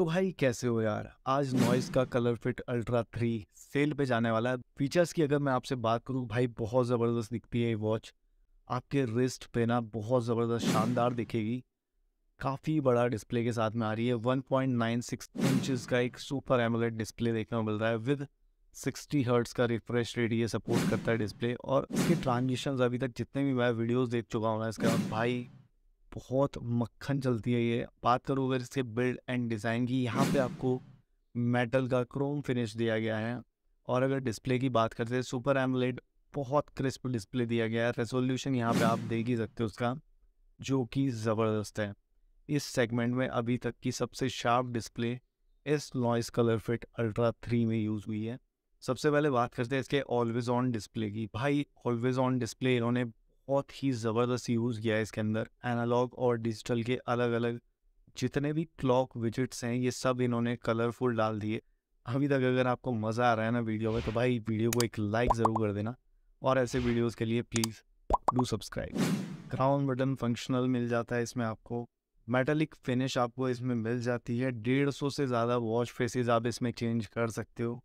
तो भाई कैसे हो यार आज Noise ColorFit fit ultra sale सेल पे जाने वाला है फीचर्स की अगर मैं आपसे बात करूँ भाई बहुत ज़बरदस्त दिखती है ये वॉच आपके रिस्ट पे ना बहुत ज़बरदस्त शानदार दिखेगी काफ़ी बड़ा डिस्प्ले के साथ में आ रही है 1.96 पॉइंट इंचज का एक सुपर एमोलेट डिस्प्ले देखने को मिल रहा है विद 60 हर्ट्स का रिफ्रेश रेट ये सपोर्ट करता है डिस्प्ले और इसके ट्रांजिशन अभी तक जितने भी मैं वीडियोस देख चुका हूँ ना इसके बाद भाई बहुत मक्खन चलती है ये बात करूँ अगर इसके बिल्ड एंड डिज़ाइन की यहाँ पे आपको मेटल का क्रोम फिनिश दिया गया है और अगर डिस्प्ले की बात करते हैं सुपर एमलेट बहुत क्रिस्प डिस्प्ले दिया गया है रेजोल्यूशन यहाँ पे आप देख ही सकते हो उसका जो कि ज़बरदस्त है इस सेगमेंट में अभी तक की सबसे शार्प डिस्प्ले इस Noise colour fit ultra three में यूज़ हुई है सबसे पहले बात करते हैं इसके ऑलवेज ऑन डिस्प्ले की भाई ऑलवेज ऑन डिस्प्ले इन्होंने बहुत ही ज़बरदस्त यूज़ किया है इसके अंदर एनालॉग और डिजिटल के अलग अलग जितने भी क्लॉक विजिट्स हैं ये सब इन्होंने कलरफुल डाल दिए अभी तक अगर आपको मज़ा आ रहा है ना वीडियो में तो भाई वीडियो को एक लाइक ज़रूर कर देना और ऐसे वीडियोज के लिए please do subscribe crown button functional मिल जाता है इसमें आपको मेटलिक फिनिश आपको इसमें मिल जाती है डेढ़ सौ से ज़्यादा वॉच फेसेस आप इसमें चेंज कर सकते हो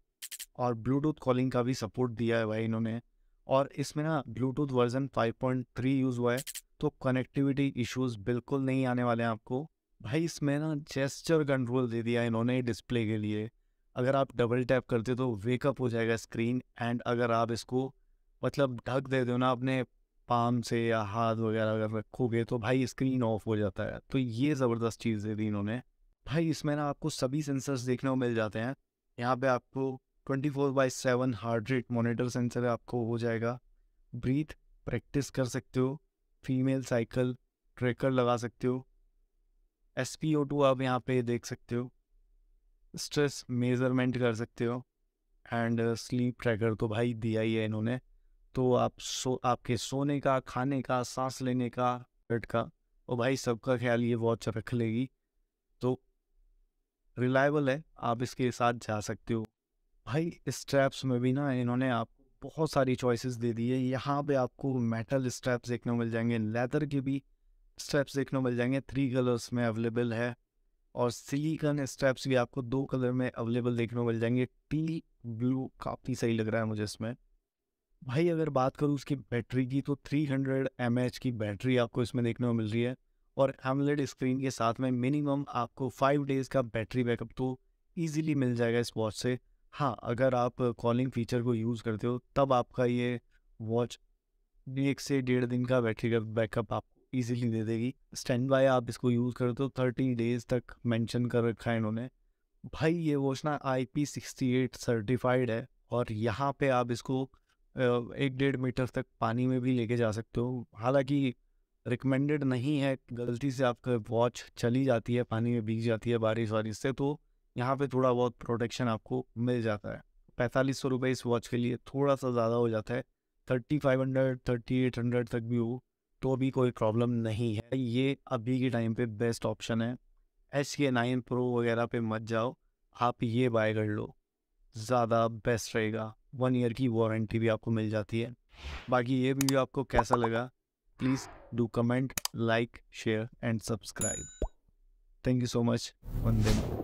और ब्लूटूथ कॉलिंग का भी सपोर्ट दिया है भाई इन्होंने और इसमें ना ब्लूटूथ वर्जन 5.3 यूज़ हुआ है तो कनेक्टिविटी इश्यूज बिल्कुल नहीं आने वाले हैं आपको भाई इसमें ना जेस्चर कंट्रोल दे दिया इन्होंने डिस्प्ले के लिए अगर आप डबल टैप करते तो वेकअप हो जाएगा स्क्रीन एंड अगर आप इसको मतलब ढक दे दो ना अपने पाम से या हाथ वगैरह अगर रखोगे तो भाई स्क्रीन ऑफ हो जाता है तो ये ज़बरदस्त चीज़ दे दी इन्होंने भाई इसमें ना आपको सभी सेंसर्स देखने को मिल जाते हैं यहाँ पे आपको twenty four by seven heart rate monitor sensor है आपको हो जाएगा ब्रीथ प्रैक्टिस कर सकते हो फीमेल साइकिल ट्रैकर लगा सकते हो एस पी ओ टू आप यहाँ पे देख सकते हो स्ट्रेस मेजरमेंट कर सकते हो एंड स्लीप ट्रैकर तो भाई दिया ही है इन्होंने तो आप सो आपके सोने का खाने का सांस लेने का पेट का और भाई सबका ख्याल ये वॉच रख लेगी तो रिलायबल है आप इसके साथ जा सकते हो भाई स्ट्रैप्स में भी ना इन्होंने आपको बहुत सारी चॉइसेस दे दी है यहाँ पे आपको मेटल स्ट्रैप्स देखने को मिल जाएंगे लेदर के भी स्ट्रैप्स देखने को मिल जाएंगे थ्री कलर्स में अवेलेबल है और सिलिकन स्ट्रैप्स भी आपको दो कलर में अवेलेबल देखने को मिल जाएंगे टी ब्लू काफ़ी सही लग रहा है मुझे इसमें भाई अगर बात करूँ उसकी बैटरी की तो 300 हंड्रेड की बैटरी आपको इसमें देखने को मिल रही है और एमलेड स्क्रीन के साथ में मिनिमम आपको फाइव डेज़ का बैटरी बैकअप तो ईजिली मिल जाएगा इस वॉच से हाँ अगर आप कॉलिंग फीचर को यूज़ करते हो तब आपका ये वॉच एक से डेढ़ दिन का बैटरी बैकअप आप इजीली दे देगी स्टैंड बाय आप इसको यूज़ करते हो थर्टी डेज तक मेंशन कर रखा है इन्होंने भाई ये वॉच ना I P sixty eight certified है और यहाँ पे आप इसको एक डेढ़ मीटर तक पानी में भी लेके जा सकते हो हालांकि रिकमेंडेड नहीं है गलती से आपका वॉच चली जाती है पानी में भीग जाती है बारिश वारिश से तो यहाँ पे थोड़ा बहुत प्रोटेक्शन आपको मिल जाता है पैंतालीस सौ रुपये इस वॉच के लिए थोड़ा सा ज़्यादा हो जाता है thirty five hundred thirty eight hundred तक भी हो तो भी कोई प्रॉब्लम नहीं है ये अभी के टाइम पे बेस्ट ऑप्शन है एच के नाइन प्रो वगैरह पे मत जाओ आप ये बाय कर लो ज़्यादा बेस्ट रहेगा वन ईयर की वारंटी भी आपको मिल जाती है बाकी ये वीडियो आपको कैसा लगा please do comment like share and subscribe thank you so much one दिन